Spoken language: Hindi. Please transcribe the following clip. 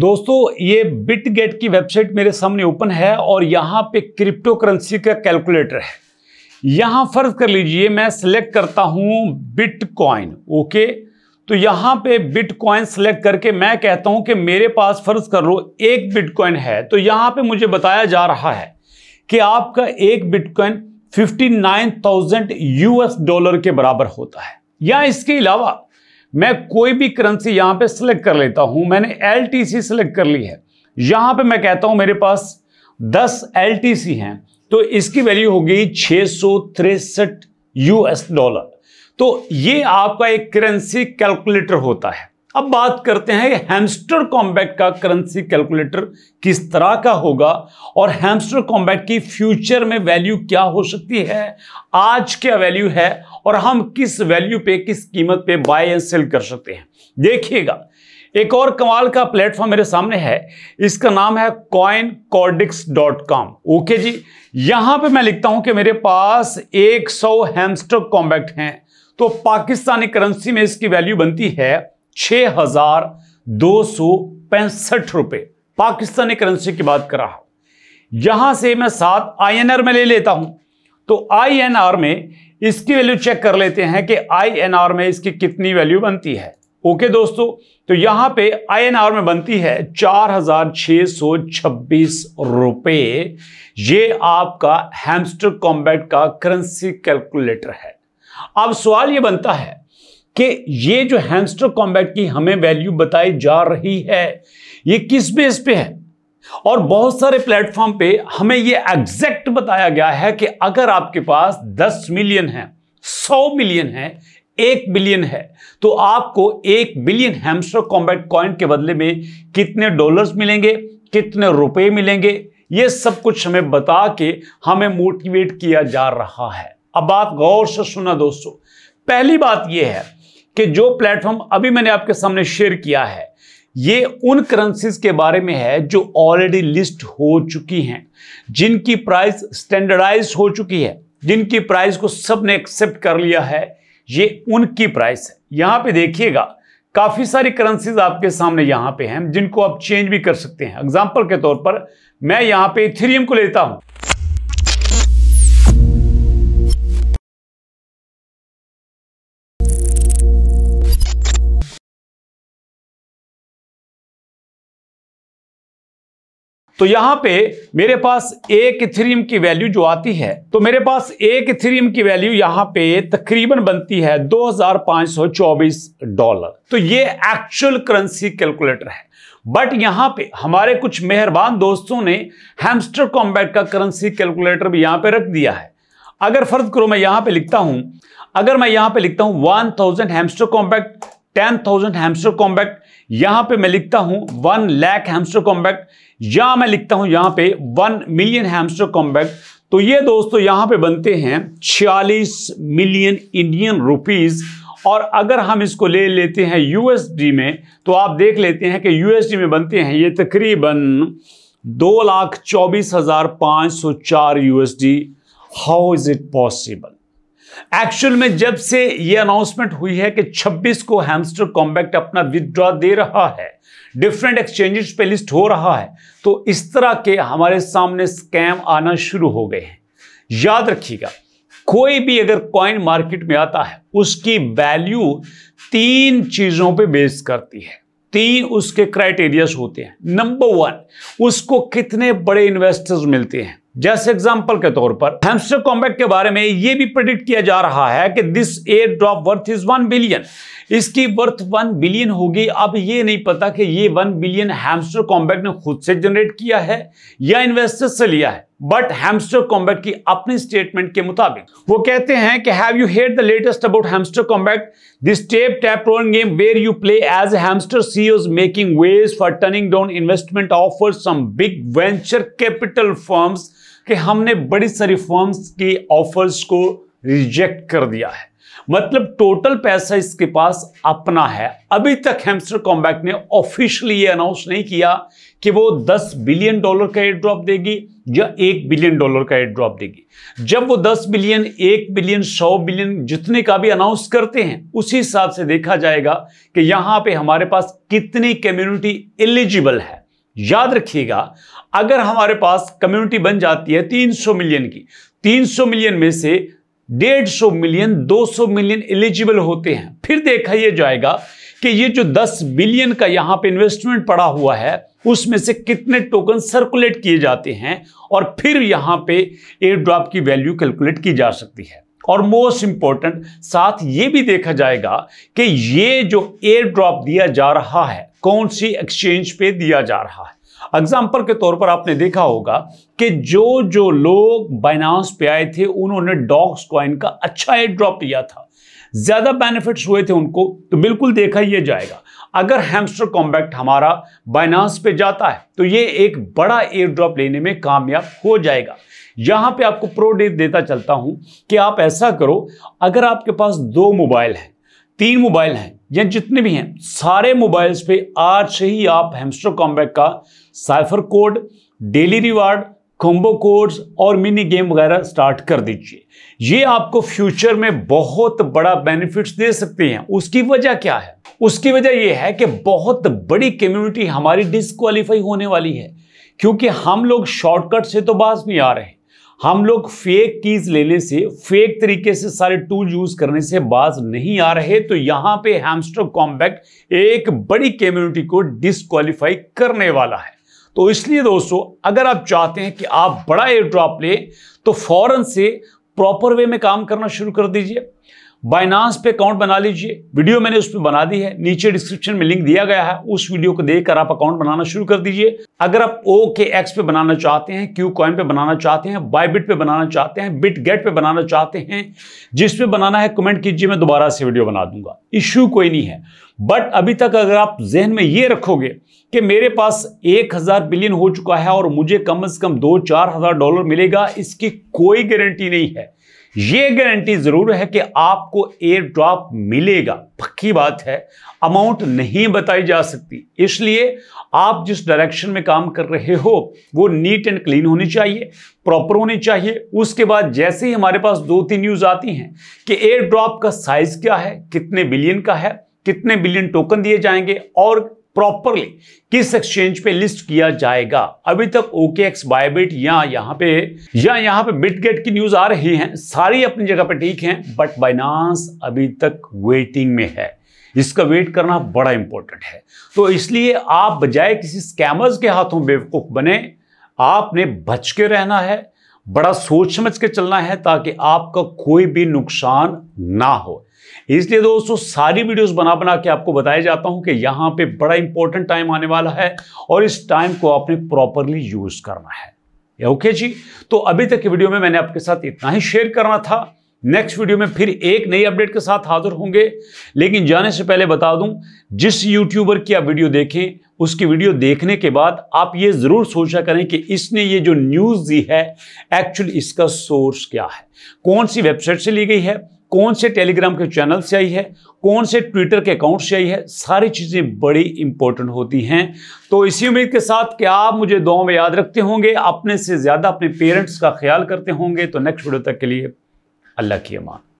दोस्तों ये बिट गेट की वेबसाइट मेरे सामने ओपन है और यहाँ पे क्रिप्टो करेंसी का कैलकुलेटर है यहाँ फर्ज कर लीजिए मैं सिलेक्ट करता हूँ बिटकॉइन ओके तो यहाँ पे बिटकॉइन सेलेक्ट करके मैं कहता हूँ कि मेरे पास फर्ज कर लो एक बिटकॉइन है तो यहाँ पे मुझे बताया जा रहा है कि आपका एक बिटकॉइन 59,000 यूएस डॉलर के बराबर होता है या इसके अलावा मैं कोई भी करेंसी यहां पे सिलेक्ट कर लेता हूं मैंने एल टी सी सिलेक्ट कर ली है यहां पे मैं कहता हूं मेरे पास दस एल टी सी हैं तो इसकी वैल्यू होगी छे सौ तिरसठ यूएस डॉलर तो ये आपका एक करेंसी कैलकुलेटर होता है अब बात करते हैं हैमस्टर कॉम्बैट का करेंसी कैलकुलेटर किस तरह का होगा और हैमस्टर कॉम्बैट की फ्यूचर में वैल्यू क्या हो सकती है आज क्या वैल्यू है और हम किस वैल्यू पे किस कीमत पे बाय एंड सेल कर सकते हैं देखिएगा एक और कमाल का प्लेटफॉर्म मेरे सामने है इसका नाम है Coin Codex dot com okay जी यहां पे मैं लिखता हूं कि मेरे पास 100 हैमस्टर कॉम्बैक्ट हैं तो पाकिस्तानी करेंसी में इसकी वैल्यू बनती है छह हजार दो सौ पैंसठ रुपए पाकिस्तानी करेंसी की बात कर रहा हूं यहां से मैं सात आईएनआर में ले लेता हूं तो आईएनआर में इसकी वैल्यू चेक कर लेते हैं कि आईएनआर में इसकी कितनी वैल्यू बनती है ओके दोस्तों तो यहां पे आईएनआर में बनती है चार हजार छ सौ छब्बीस रुपए ये आपका हैमस्टर कॉम्बैट का करेंसी कैलकुलेटर है अब सवाल ये बनता है कि ये जो हैमस्टर कॉम्बैट की हमें वैल्यू बताई जा रही है ये किस बेस पे है और बहुत सारे प्लेटफॉर्म पे हमें ये एग्जैक्ट बताया गया है कि अगर आपके पास 10 मिलियन है 100 मिलियन है एक बिलियन है तो आपको एक बिलियन हैमस्टर कॉम्बैट कॉइन के बदले में कितने डॉलर्स मिलेंगे कितने रुपए मिलेंगे ये सब कुछ हमें बता के हमें मोटिवेट किया जा रहा है अब बात गौर से सुना दोस्तों पहली बात यह है कि जो प्लेटफॉर्म अभी मैंने आपके सामने शेयर किया है ये उन करेंसीज के बारे में है जो ऑलरेडी लिस्ट हो चुकी हैं जिनकी प्राइस स्टैंडर्डाइज हो चुकी है जिनकी प्राइस को सबने एक्सेप्ट कर लिया है ये उनकी प्राइस है यहां पे देखिएगा काफ़ी सारी करेंसीज आपके सामने यहां पे हैं जिनको आप चेंज भी कर सकते हैं एग्जाम्पल के तौर पर मैं यहां पे इथेरियम को लेता हूं तो यहां पे मेरे पास एक इथेरियम की वैल्यू जो आती है तो मेरे पास एक इथेरियम की वैल्यू यहां पे तकरीबन बनती है 2524 डॉलर तो ये एक्चुअल करेंसी कैलकुलेटर है बट यहां पे हमारे कुछ मेहरबान दोस्तों ने हैमस्टर कॉम्बैट का करेंसी कैलकुलेटर भी यहां पे रख दिया है अगर फर्ज करो मैं यहां पे लिखता हूं अगर मैं यहां पे लिखता हूं one thousand Hamster Kombat ten thousand Hamster Kombat यहां पे मैं लिखता हूं वन लैक हैमस्टर कॉम्बैक्ट या मैं लिखता हूं यहां पे वन मिलियन हैमस्टर कॉम्बैक्ट तो ये दोस्तों यहां पे बनते हैं 46 मिलियन इंडियन रुपीज और अगर हम इसको ले लेते हैं यूएसडी में तो आप देख लेते हैं कि यूएसडी में बनते हैं ये तकरीबन दो लाख चौबीस हजार पांच सौ चार USD how is it possible actual में जब से यह अनाउंसमेंट हुई है कि 26 को हैमस्टर कॉम्बैक्ट अपना विदड्रॉ दे रहा है डिफरेंट एक्सचेंजेस पे लिस्ट हो रहा है तो इस तरह के हमारे सामने स्कैम आना शुरू हो गए हैं याद रखिएगा कोई भी अगर कॉइन मार्केट में आता है उसकी वैल्यू तीन चीज़ों पे बेस करती है तीन उसके क्राइटेरियाज होते हैं नंबर वन उसको कितने बड़े इन्वेस्टर्स मिलते हैं जैसे एग्जाम्पल के तौर पर हेमस्टर कॉम्बैक्ट के बारे में यह भी प्रेडिक्ट किया जा रहा है कि this air drop worth is one billion इसकी वर्थ वन बिलियन होगी अब ये नहीं पता कि ये वन बिलियन हेमस्टर कॉम्बैट ने खुद से जनरेट किया है या इन्वेस्टर से लिया है बट हेमस्टर कॉम्बैक्ट की अपनी स्टेटमेंट के मुताबिक वो कहते हैं कि have you heard the latest about Hamster Kombat this tap tap rolling game where you play as C CEOs making waves for turning down investment offer some big venture capital firms कि हमने बड़ी सारी फॉर्म्स की ऑफर्स को रिजेक्ट कर दिया है मतलब टोटल पैसा इसके पास अपना है अभी तक हेमस्टर कॉम्बैक्ट ने ऑफिशियली ये अनाउंस नहीं किया कि वो 10 बिलियन डॉलर का एयर ड्रॉप देगी या 1 बिलियन डॉलर का एयर ड्रॉप देगी जब वो 10 बिलियन 1 बिलियन 100 बिलियन जितने का भी अनाउंस करते हैं उसी हिसाब से देखा जाएगा कि यहां पे हमारे पास कितनी कम्युनिटी एलिजिबल है याद रखिएगा अगर हमारे पास कम्युनिटी बन जाती है 300 मिलियन की 300 मिलियन में से 150 मिलियन 200 मिलियन एलिजिबल होते हैं फिर देखा यह जाएगा कि ये जो 10 बिलियन का यहां पे इन्वेस्टमेंट पड़ा हुआ है उसमें से कितने टोकन सर्कुलेट किए जाते हैं और फिर यहां पे एयर ड्रॉप की वैल्यू कैलकुलेट की जा सकती है और मोस्ट इंपॉर्टेंट साथ ये भी देखा जाएगा कि ये जो एयर ड्रॉप दिया जा रहा है कौन सी एक्सचेंज पे दिया जा रहा है एग्जाम्पल के तौर पर आपने देखा होगा कि जो जो लोग बाइनांस पे आए थे उन्होंने डॉक्स क्वाइन का अच्छा एड ड्रॉप लिया था ज़्यादा बेनिफिट्स हुए थे उनको तो बिल्कुल देखा ही जाएगा अगर हैमस्टर कॉम्बैक्ट हमारा बाइनांस पे जाता है तो ये एक बड़ा एयर ड्रॉप लेने में कामयाब हो जाएगा यहां पे आपको प्रो देता चलता हूं कि आप ऐसा करो अगर आपके पास दो मोबाइल हैं तीन मोबाइल हैं या जितने भी हैं सारे मोबाइल्स पे आज से ही आप हेमस्टर कॉम्बैक का cipher code daily reward combo codes और मिनी गेम वगैरह स्टार्ट कर दीजिए ये आपको फ्यूचर में बहुत बड़ा बेनिफिट्स दे सकते हैं उसकी वजह क्या है उसकी वजह यह है कि बहुत बड़ी कम्युनिटी हमारी डिसक्वालीफाई होने वाली है क्योंकि हम लोग शॉर्टकट से तो बाज नहीं आ रहे हम लोग फेक कीज लेने से फेक तरीके से सारे टूल यूज करने से बाज नहीं आ रहे तो यहां पे हैमस्टर कॉम्बैक्ट एक बड़ी कम्युनिटी को डिसक्वालीफाई करने वाला है तो इसलिए दोस्तों अगर आप चाहते हैं कि आप बड़ा एयर ड्रॉप लें तो फौरन से प्रॉपर वे में काम करना शुरू कर दीजिए बाइनांस पे अकाउंट बना लीजिए वीडियो मैंने उस पर बना दी है नीचे डिस्क्रिप्शन में लिंक दिया गया है उस वीडियो को देखकर आप अकाउंट बनाना शुरू कर दीजिए अगर आप ओ के एक्स पे बनाना चाहते हैं क्यू कॉइन पे बनाना चाहते हैं बायबिट पे बनाना चाहते हैं बिट गेट पे बनाना चाहते हैं जिस पे बनाना है कमेंट कीजिए मैं दोबारा से वीडियो बना दूंगा इश्यू कोई नहीं है बट अभी तक अगर आप जहन में ये रखोगे कि मेरे पास एक हज़ार बिलियन हो चुका है और मुझे कम अज कम दो चार हज़ार डॉलर मिलेगा इसकी कोई गारंटी नहीं है यह गारंटी ज़रूर है कि आपको एयर ड्रॉप मिलेगा पक्की बात है अमाउंट नहीं बताई जा सकती इसलिए आप जिस डायरेक्शन में काम कर रहे हो वो नीट एंड क्लीन होनी चाहिए प्रॉपर होनी चाहिए उसके बाद जैसे ही हमारे पास दो तीन न्यूज़ आती हैं कि एयर ड्रॉप का साइज़ क्या है कितने बिलियन का है कितने बिलियन टोकन दिए जाएंगे और प्रॉपरली किस एक्सचेंज पे लिस्ट किया जाएगा अभी तक ओके एक्स बायबिट या यहाँ पे या यहाँ पे बिटगेट की न्यूज आ रही हैं सारी अपनी जगह पे ठीक हैं बट बाइनांस अभी तक वेटिंग में है इसका वेट करना बड़ा इंपॉर्टेंट है तो इसलिए आप बजाय किसी स्कैमर्स के हाथों बेवकूफ बने आपने बच के रहना है बड़ा सोच समझ के चलना है ताकि आपका कोई भी नुकसान ना हो इसलिए दोस्तों सारी वीडियोस बना बना के आपको बताया जाता हूं कि यहां पे बड़ा इंपॉर्टेंट टाइम आने वाला है और इस टाइम को आपने प्रॉपरली यूज करना है ओके जी तो अभी तक की वीडियो में मैंने आपके साथ इतना ही शेयर करना था नेक्स्ट वीडियो में फिर एक नई अपडेट के साथ हाजिर होंगे लेकिन जाने से पहले बता दूं जिस यूट्यूबर की आप वीडियो देखें उसकी वीडियो देखने के बाद आप ये ज़रूर सोचा करें कि इसने ये जो न्यूज़ दी है एक्चुअली इसका सोर्स क्या है कौन सी वेबसाइट से ली गई है कौन से टेलीग्राम के चैनल से आई है कौन से ट्विटर के अकाउंट से आई है सारी चीज़ें बड़ी इंपॉर्टेंट होती हैं तो इसी उम्मीद के साथ कि आप मुझे दुआओं में याद रखते होंगे अपने से ज़्यादा अपने पेरेंट्स का ख्याल करते होंगे तो नेक्स्ट वीडियो तक के लिए अल्लाह की अमान